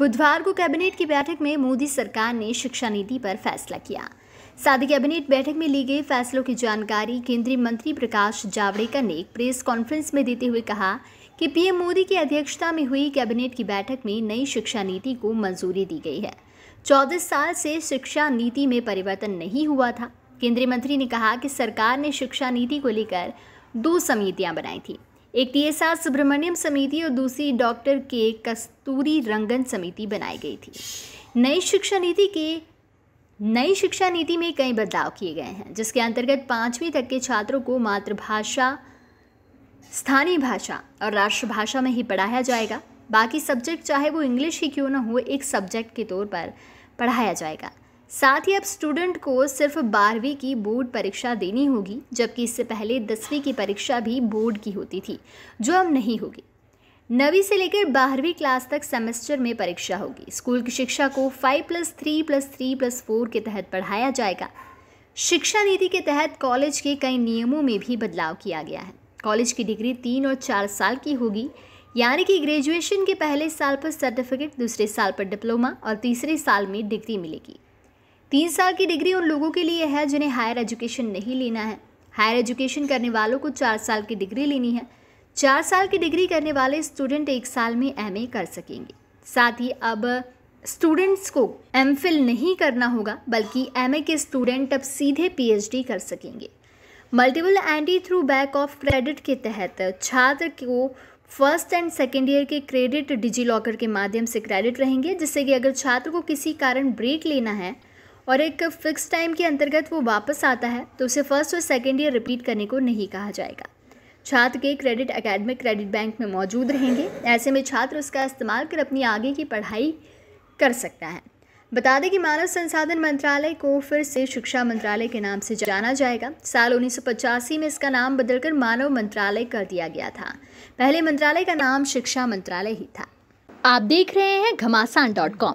बुधवार को कैबिनेट की बैठक में मोदी सरकार ने शिक्षा नीति पर फैसला किया साथ ही कैबिनेट बैठक में ली गई फैसलों की जानकारी केंद्रीय मंत्री प्रकाश जावड़ेकर ने एक प्रेस कॉन्फ्रेंस में देते हुए कहा कि पीएम मोदी की अध्यक्षता में हुई कैबिनेट की बैठक में नई शिक्षा नीति को मंजूरी दी गई है चौदह साल से शिक्षा नीति में परिवर्तन नहीं हुआ था केंद्रीय मंत्री ने कहा कि सरकार ने शिक्षा नीति को लेकर दो समितियां बनाई थी एक टी एस आर सुब्रमण्यम समिति और दूसरी डॉक्टर के कस्तूरी रंगन समिति बनाई गई थी नई शिक्षा नीति के नई शिक्षा नीति में कई बदलाव किए गए हैं जिसके अंतर्गत पाँचवीं तक के छात्रों को मातृभाषा स्थानीय भाषा और राष्ट्रभाषा में ही पढ़ाया जाएगा बाकी सब्जेक्ट चाहे वो इंग्लिश ही क्यों ना हो एक सब्जेक्ट के तौर पर पढ़ाया जाएगा साथ ही अब स्टूडेंट को सिर्फ बारहवीं की बोर्ड परीक्षा देनी होगी जबकि इससे पहले दसवीं की परीक्षा भी बोर्ड की होती थी जो अब नहीं होगी नवीं से लेकर बारहवीं क्लास तक सेमेस्टर में परीक्षा होगी स्कूल की शिक्षा को five plus three plus three plus four के तहत पढ़ाया जाएगा शिक्षा नीति के तहत कॉलेज के कई नियमों में भी बदलाव किया गया है कॉलेज की डिग्री तीन और चार साल की होगी यानी कि ग्रेजुएशन के पहले साल पर सर्टिफिकेट दूसरे साल पर डिप्लोमा और तीसरे साल में डिग्री मिलेगी तीन साल की डिग्री उन लोगों के लिए है जिन्हें हायर एजुकेशन नहीं लेना है हायर एजुकेशन करने वालों को चार साल की डिग्री लेनी है चार साल की डिग्री करने वाले स्टूडेंट एक साल में एम कर सकेंगे साथ ही अब स्टूडेंट्स को एम नहीं करना होगा बल्कि एम के स्टूडेंट अब सीधे पी कर सकेंगे multiple entry through bank of credit के तहत छात्र को फर्स्ट एंड सेकेंड ईयर के क्रेडिट डिजी लॉकर के माध्यम से क्रेडिट रहेंगे जिससे कि अगर छात्र को किसी कारण ब्रेक लेना है और एक फ़िक्स टाइम के अंतर्गत वो वापस आता है तो उसे फ़र्स्ट और सेकेंड ईयर रिपीट करने को नहीं कहा जाएगा छात्र के क्रेडिट अकेडमिक क्रेडिट बैंक में मौजूद रहेंगे ऐसे में छात्र उसका इस्तेमाल कर अपनी आगे की पढ़ाई कर सकता है बता दें कि मानव संसाधन मंत्रालय को फिर से शिक्षा मंत्रालय के नाम से जाना जाएगा साल उन्नीस में इसका नाम बदलकर मानव मंत्रालय कर दिया गया था पहले मंत्रालय का नाम शिक्षा मंत्रालय ही था आप देख रहे हैं घमासान डॉट कॉम